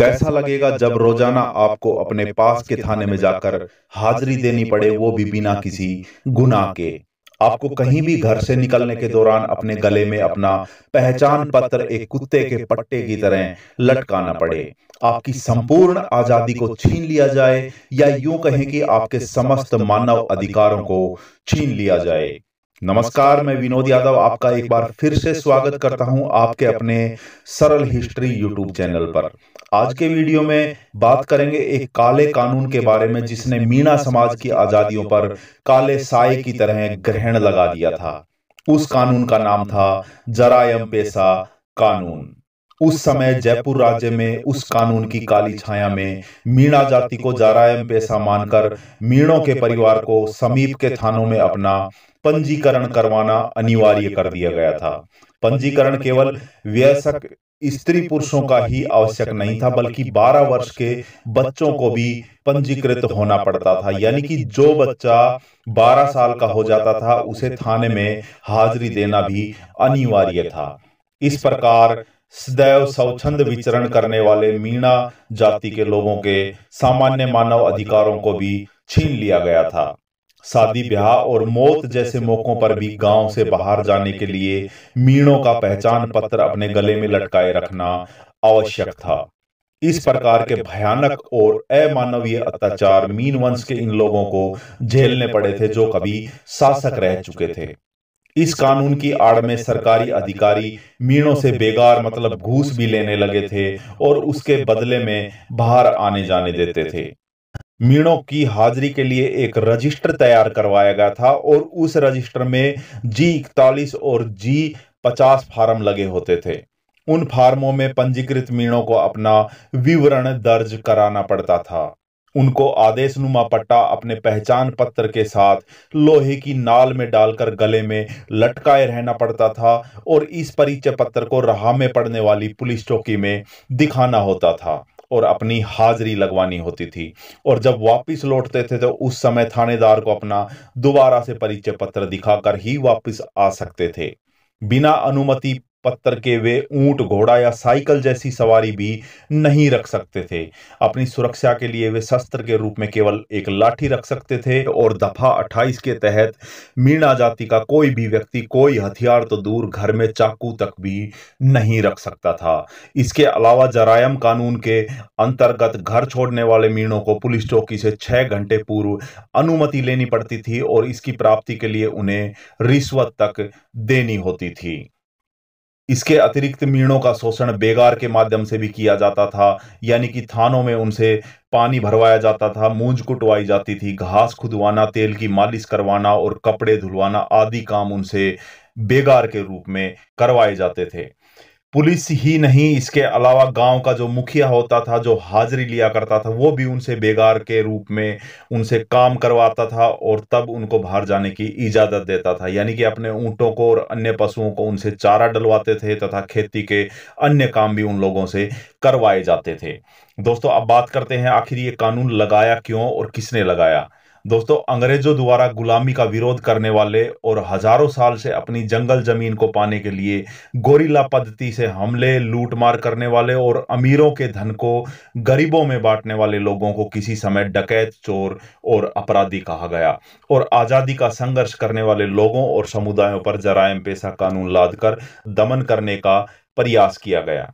कैसा लगेगा जब रोजाना आपको अपने पास के थाने में जाकर हाजिरी देनी पड़े वो भी बिना किसी गुना के आपको कहीं भी घर से निकलने के दौरान अपने गले में अपना पहचान पत्र एक कुत्ते के पट्टे की तरह लटकाना पड़े आपकी संपूर्ण आजादी को छीन लिया जाए या यूं कहें कि आपके समस्त मानव अधिकारों को छीन लिया जाए नमस्कार मैं विनोद यादव आपका एक बार फिर से स्वागत करता हूं आपके अपने सरल हिस्ट्री यूट्यूब चैनल पर आज के वीडियो में बात करेंगे एक काले कानून के बारे में जिसने मीणा समाज की आजादियों पर काले साय की तरह ग्रहण लगा दिया था उस कानून का नाम था जरायम पेशा कानून उस समय जयपुर राज्य में उस कानून की काली छाया में मीणा जाति को जारायम पैसा मानकर मीणों के परिवार को समीप के थानों में अपना पंजीकरण करवाना अनिवार्य कर दिया गया था पंजीकरण केवल व्यसक स्त्री पुरुषों का ही आवश्यक नहीं था बल्कि 12 वर्ष के बच्चों को भी पंजीकृत होना पड़ता था यानी कि जो बच्चा 12 साल का हो जाता था उसे थाने में हाजिरी देना भी अनिवार्य था इस प्रकार सदैव स्वच्छंद विचरण करने वाले मीणा जाति के लोगों के सामान्य मानव अधिकारों को भी छीन लिया गया था शादी ब्याह और मौत जैसे मौकों पर भी गांव से बाहर जाने के लिए मीणों का पहचान पत्र अपने गले में लटकाए रखना आवश्यक था इस प्रकार के भयानक और अमानवीय अत्याचार मीन वंश के इन लोगों को झेलने पड़े थे जो कभी शासक रह चुके थे इस कानून की आड़ में सरकारी अधिकारी मीणों से बेगार मतलब घूस भी लेने लगे थे और उसके बदले में बाहर आने जाने देते थे मीणों की हाजिरी के लिए एक रजिस्टर तैयार करवाया गया था और उस रजिस्टर में जी इकतालीस और जी पचास फार्म लगे होते थे उन फार्मों में पंजीकृत मीणों को अपना विवरण दर्ज कराना पड़ता था उनको आदेशनुमा पट्टा अपने पहचान पत्र के साथ लोहे की नाल में डालकर गले में लटकाए रहना पड़ता था और इस परिचय पत्र को रहा में पड़ने वाली पुलिस चौकी में दिखाना होता था और अपनी हाजिरी लगवानी होती थी और जब वापस लौटते थे तो उस समय थानेदार को अपना दोबारा से परिचय पत्र दिखाकर ही वापस आ सकते थे बिना अनुमति पत्थर के वे ऊंट घोड़ा या साइकिल जैसी सवारी भी नहीं रख सकते थे अपनी सुरक्षा के लिए वे शस्त्र के रूप में केवल एक लाठी रख सकते थे और दफा 28 के तहत मीणा जाति का कोई भी व्यक्ति कोई हथियार तो दूर घर में चाकू तक भी नहीं रख सकता था इसके अलावा जरायम कानून के अंतर्गत घर छोड़ने वाले मीणों को पुलिस चौकी से छह घंटे पूर्व अनुमति लेनी पड़ती थी और इसकी प्राप्ति के लिए उन्हें रिश्वत तक देनी होती थी इसके अतिरिक्त मीणों का शोषण बेगार के माध्यम से भी किया जाता था यानी कि थानों में उनसे पानी भरवाया जाता था मूंज कुटवाई जाती थी घास खुदवाना तेल की मालिश करवाना और कपड़े धुलवाना आदि काम उनसे बेगार के रूप में करवाए जाते थे पुलिस ही नहीं इसके अलावा गांव का जो मुखिया होता था जो हाजिरी लिया करता था वो भी उनसे बेगार के रूप में उनसे काम करवाता था और तब उनको बाहर जाने की इजाज़त देता था यानी कि अपने ऊँटों को और अन्य पशुओं को उनसे चारा डलवाते थे तथा खेती के अन्य काम भी उन लोगों से करवाए जाते थे दोस्तों अब बात करते हैं आखिर ये कानून लगाया क्यों और किसने लगाया दोस्तों अंग्रेजों द्वारा गुलामी का विरोध करने वाले और हजारों साल से अपनी जंगल जमीन को पाने के लिए गोरिल्ला पद्धति से हमले लूटमार करने वाले और अमीरों के धन को गरीबों में बांटने वाले लोगों को किसी समय डकैत चोर और अपराधी कहा गया और आज़ादी का संघर्ष करने वाले लोगों और समुदायों पर जरायम पेशा कानून लाद कर दमन करने का प्रयास किया गया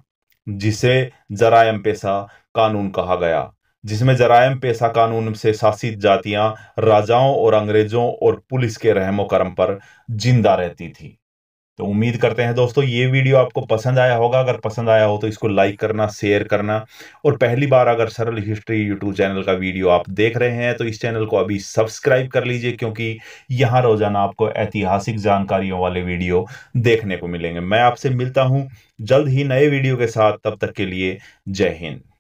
जिसे जरायम पेशा कानून कहा गया जिसमें जरायम पेशा कानून से शासित जातियां राजाओं और अंग्रेजों और पुलिस के रहमो करम पर जिंदा रहती थी तो उम्मीद करते हैं दोस्तों ये वीडियो आपको पसंद आया होगा अगर पसंद आया हो तो इसको लाइक करना शेयर करना और पहली बार अगर सरल हिस्ट्री यूट्यूब चैनल का वीडियो आप देख रहे हैं तो इस चैनल को अभी सब्सक्राइब कर लीजिए क्योंकि यहाँ रोजाना आपको ऐतिहासिक जानकारियों वाले वीडियो देखने को मिलेंगे मैं आपसे मिलता हूँ जल्द ही नए वीडियो के साथ तब तक के लिए जय हिंद